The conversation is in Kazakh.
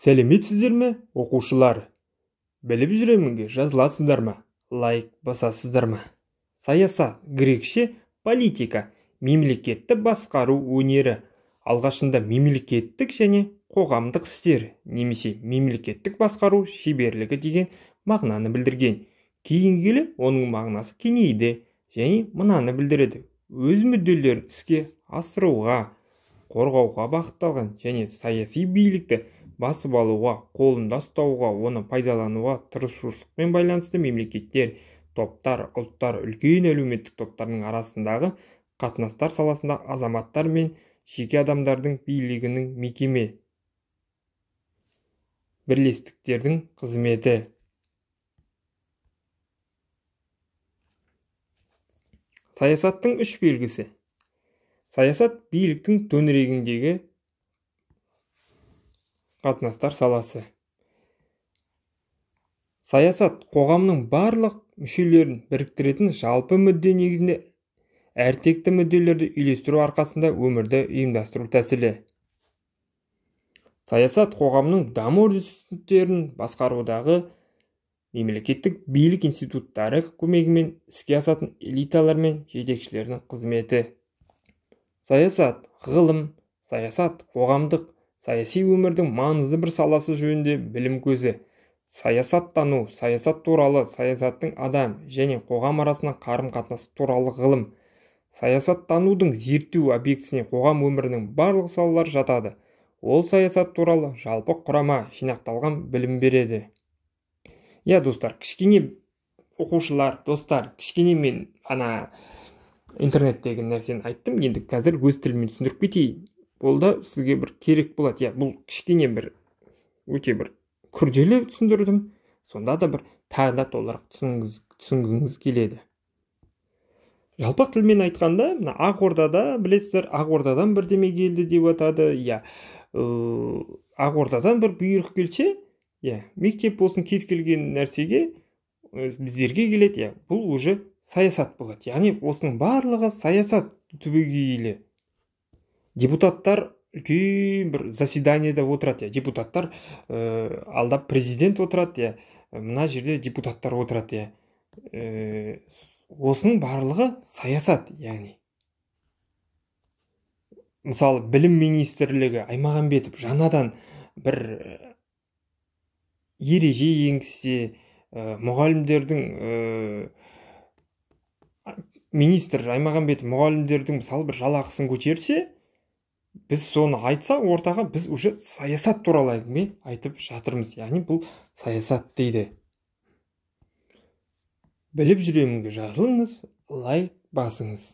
сәлеметсіздер ме оқушылар біліп жүремінге жазыласыздар ма лайк басасыздар ма саясат грекше политика мемлекетті басқару өнері алғашында мемлекеттік және қоғамдық істер немесе мемлекеттік басқару шеберлігі деген мағынаны білдірген кейін оның мағынасы кеңейді және мынаны білдіреді өз мүдделерін іске асыруға қорғауға бағытталған және саяси билікті басып алуға қолында ұстауға оны пайдалануға тырысушылықпен байланысты мемлекеттер топтар ұлттар үлкен әлеуметтік топтардың арасындағы қатынастар саласында азаматтар мен жеке адамдардың билігінің мекеме бірлестіктердің қызметі саясаттың үш белгісі саясат биліктің төңірегіндегі қатынастар саласы саясат қоғамның барлық мүшелерін біріктіретін жалпы мүдде негізінде әртекті мүдделерді үйлестіру арқасында өмірді ұйымдастыру тәсілі саясат қоғамның даму үрдістерін басқарудағы мемлекеттік билік институттары көмегімен іске асатын элиталар мен жетекшілердің қызметі саясат ғылым саясат қоғамдық саяси өмірдің маңызды бір саласы жөнінде білім көзі саясаттану саясат туралы саясаттың адам және қоғам арасына қарым қатынасы туралы ғылым саясаттанудың зерттеу объектісіне қоғам өмірінің барлық салалары жатады ол саясат туралы жалпы құрама жинақталған білім береді иә достар кішкене оқушылар достар кішкене мен ана интернеттегі нәрсені айттым енді қазір өз тіліммен түсіндіріп кетейін ол да сізге бір керек болады иә бұл кішкене бір өте бір күрделі түсіндірдім сонда да бір тағы да түсінгіз, түсінгіңіз келеді жалпақ тілмен айтқанда мына ақордада білесіздер ақордадан бірдеме келді деп атады иә ақордадан бір бұйрық келсе иә мектеп болсын кез келген нәрсеге э, біздерге келеді иә бұл уже саясат болады яғни осының барлығы саясат түбегейлі депутаттар үлкен бір заседаниеде отырады иә депутаттар ә, э, алда президент отырады иә мына жерде депутаттар отырады иә ә, осының барлығы саясат яғни мысалы білім министрлігі аймағамбетов жаңадан бір э, ереже енгізсе ә, мұғалімдердің ә, министр аймағамбетов мұғалімдердің мысалы бір жалақысын көтерсе біз соны айтса, ортаға біз уже саясат туралы әңгіме айтып жатырмыз яғни бұл саясат дейді біліп жүремінге жазылыңыз лайк басыңыз